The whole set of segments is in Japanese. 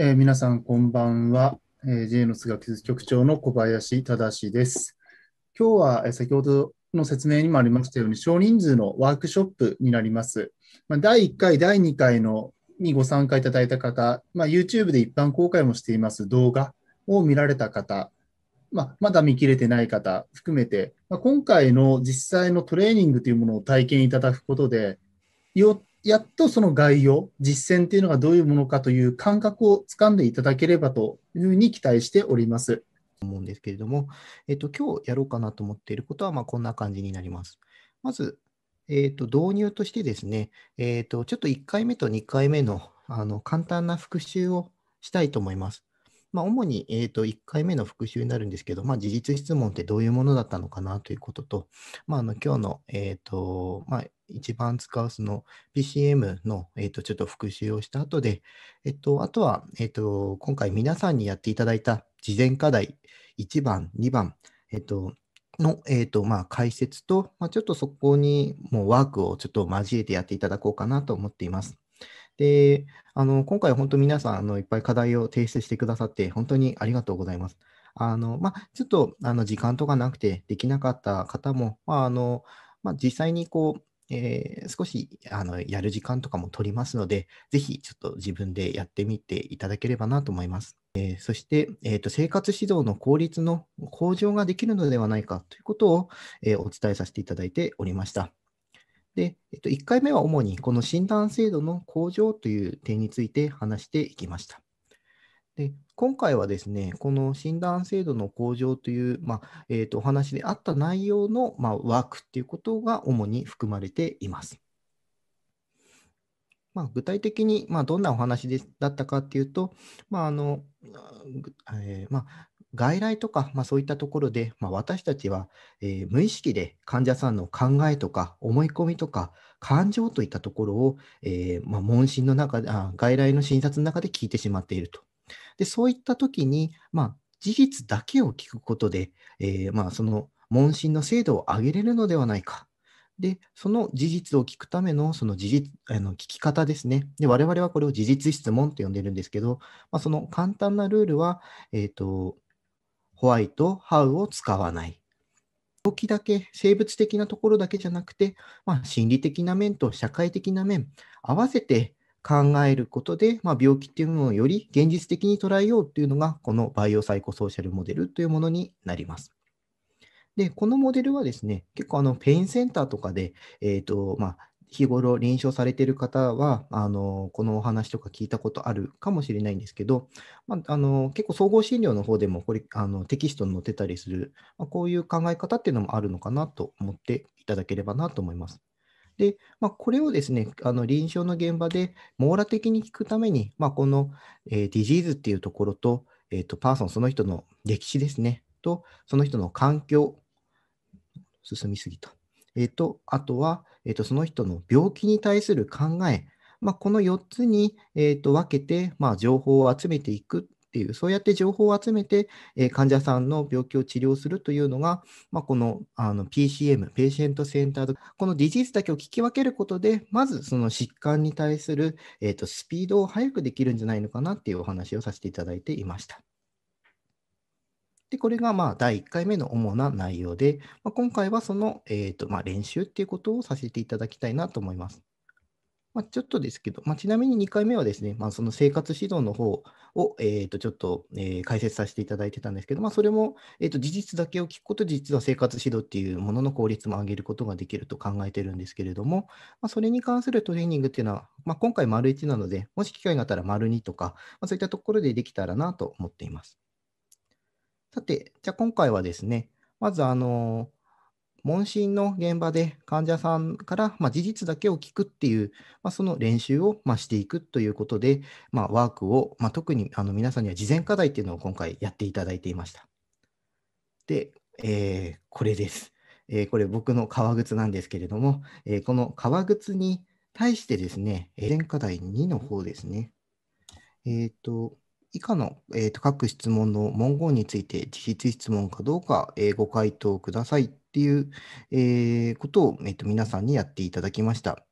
えー、皆さん、こんばんは。えー、J の菅局長の小林忠です。今日は、えー、先ほどの説明にもありましたように、少人数のワークショップになります。まあ、第1回、第2回のにご参加いただいた方、まあ、YouTube で一般公開もしています動画を見られた方、まあ、まだ見切れてない方含めて、まあ、今回の実際のトレーニングというものを体験いただくことで、よやっとその概要、実践というのがどういうものかという感覚をつかんでいただければというふうに期待しております。思うんですけれども、えっと、今日やろうかなと思っていることは、まあ、こんな感じになります。まず、えっと、導入としてですね、えっと、ちょっと1回目と2回目のあの簡単な復習をしたいと思います。まあ、主に、えー、と1回目の復習になるんですけど、まあ、事実質問ってどういうものだったのかなということと、まあ、あの今日の、えーとまあ、一番使うその PCM の、えー、とちょっと復習をした後で、えと、あとは、えと、今回皆さんにやっていただいた事前課題1番、2番、えと、の、えーとまあ、解説と、まあ、ちょっとそこにもうワークをちょっと交えてやっていただこうかなと思っています。で、あの、今回本当皆さん、あの、いっぱい課題を提出してくださって、本当にありがとうございます。あの、まあ、ちょっと、あの、時間とかなくてできなかった方も、まあ、あの、まあ、実際にこう、えー、少しあのやる時間とかも取りますので、ぜひちょっと自分でやってみていただければなと思います。えー、そして、えーと、生活指導の効率の向上ができるのではないかということを、えー、お伝えさせていただいておりました。で、えっと、1回目は主にこの診断制度の向上という点について話していきました。で今回はですね、この診断制度の向上という、まあ、えー、とお話であった内容の、まあ、ワークっていうことが主に含まれています。まあ、具体的に、まどんなお話でだったかっていうと、まあのえー、ま外来とか、まあ、そういったところで、まあ、私たちは、えー、無意識で患者さんの考えとか思い込みとか感情といったところを、えー、まあ、問診の中であ外来の診察の中で聞いてしまっていると。でそういった時に、ま事実だけを聞くことで、えー、まその問診の精度を上げれるのではないかで、その事実を聞くための、その事実、あの聞き方ですね。で、我々はこれを事実質問と呼んでるんですけど、まあ、その簡単なルールは、えっ、ー、と、ホワイト、ハウを使わない。動きだけ、生物的なところだけじゃなくて、まあ、心理的な面と社会的な面、合わせて考えることで、まあ、病気っていうものをより現実的に捉えようっていうのが、このバイオサイコソーシャルモデルというものになります。で、このモデルはですね、結構あのペインセンターとかで、えーとまあ、日頃臨床されている方はあのこのお話とか聞いたことあるかもしれないんですけど、まあ、あの結構総合診療の方でもこれあのテキストに載ってたりする、まあ、こういう考え方っていうのもあるのかなと思っていただければなと思います。で、まあ、これをですね、あの臨床の現場で網羅的に聞くために、まあ、この、えー、ディジーズっていうところと、えーと、とパーソン、その人の歴史ですね、と、その人の環境、進みすぎた。えっと、あとは、えっと、その人の病気に対する考え、まあ、この4つに、えっと、分けて、まあ、情報を集めていくっていう、そうやって情報を集めて、えー、患者さんの病気を治療するというのが、まあ、このあの PCM、ペーシェントセンタード、このディジーズだけを聞き分けることで、まずその疾患に対する、えーとスピードを速くできるんじゃないのかなっていうお話をさせていただいていました。で、これがまあ第1回目の主な内容で、まあ、今回はその、えーとまあ、練習っていうことをさせていただきたいなと思います。まあ、ちょっとですけど、まあ、ちなみに2回目はですね、まあ、その生活指導の方を、えー、とちょっと、えー、解説させていただいてたんですけど、まあ、それも、えー、と事実だけを聞くこと、実は生活指導っていうものの効率も上げることができると考えてるんですけれども、まあ、それに関するトレーニングっていうのは、まあ、今回、丸1なので、もし機会があったら丸2とか、まあ、そういったところでできたらなと思っています。さて、じゃあ今回はですね、まずあの、問診の現場で患者さんから、まあ、事実だけを聞くっていう、まあ、その練習を、まあ、していくということで、まあ、ワークを、まあ、特にあの皆さんには事前課題っていうのを今回やっていただいていました。で、えー、これです。えー、これ僕の革靴なんですけれども、えー、この革靴に対してですね、事前課題2の方ですね。えっ、ー、と、以下の、えーと、各質問の文言について実質質問かどうか、えー、ご回答くださいっていう、えー、ことを、えーと、皆さんにやっていただきました。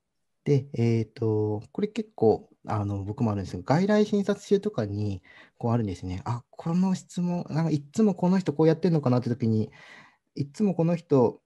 で、えっ、ー、と、これ結構、あの、僕もあるんですけど、外来診察中とかに、こうあるんですね。あ、この質問、なんかいつもこの人こうやってるのかなって時に、いつもこの人、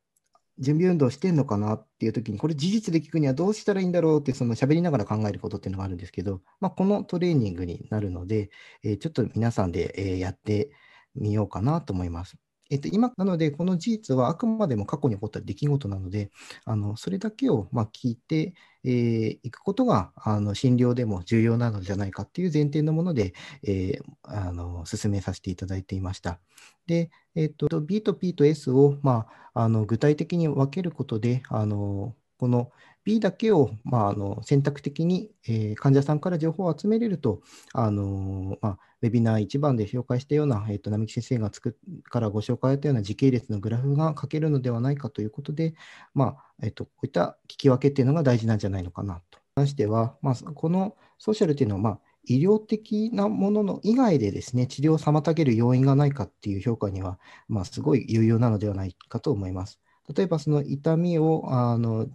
準備運動してんのかなっていう時に、これ事実で聞くにはどうしたらいいんだろうって、その喋りながら考えることっていうのがあるんですけど、まあ、このトレーニングになるので、えー、ちょっと皆さんで、えやってみようかなと思います。えっと、今、なので、この事実はあくまでも過去に起こった出来事なので、あのそれだけをま聞いてい、えー、くことがあの診療でも重要なのではないかっていう前提のもので、えー、あの進めさせていただいていました。で、えっと、B と P と S を、まあ、あの具体的に分けることで、あのこの B だけを、まあ、あの選択的に、えー、患者さんから情報を集めれると、あのまあ、ウェビナー1番で紹介したような、えーと、並木先生が作からご紹介しったような時系列のグラフが書けるのではないかということで、まあえーと、とこういった聞き分けっていうのが大事なんじゃないのかなと。関しては、まあ、このソーシャルっていうのは、まあ、医療的なものの以外でですね、治療を妨げる要因がないかっていう評価には、まあ、すごい有用なのではないかと思います。例えば、その痛みをあの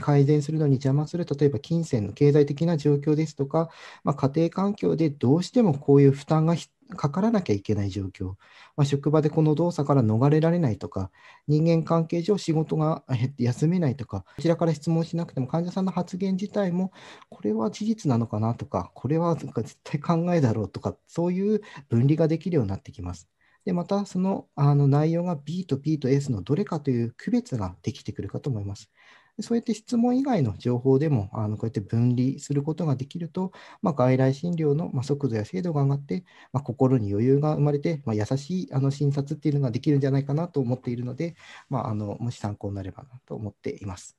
改善するのに邪魔する、例えば金銭の経済的な状況ですとか、まあ、家庭環境でどうしてもこういう負担がかからなきゃいけない状況、まあ、職場でこの動作から逃れられないとか、人間関係上仕事が休めないとか、こちらから質問しなくても患者さんの発言自体も、これは事実なのかなとか、これは絶対考えだろうとか、そういう分離ができるようになってきます。でまたそのあの内容が B と B と S のどれかという区別ができてくるかと思います。そうやって質問以外の情報でも、あのこうやって分離することができると、まあ、外来診療の速度や精度が上がって、まあ、心に余裕が生まれて、まあ、優しいあの診察っていうのができるんじゃないかなと思っているので、まあ、あのもし参考になればなと思っています。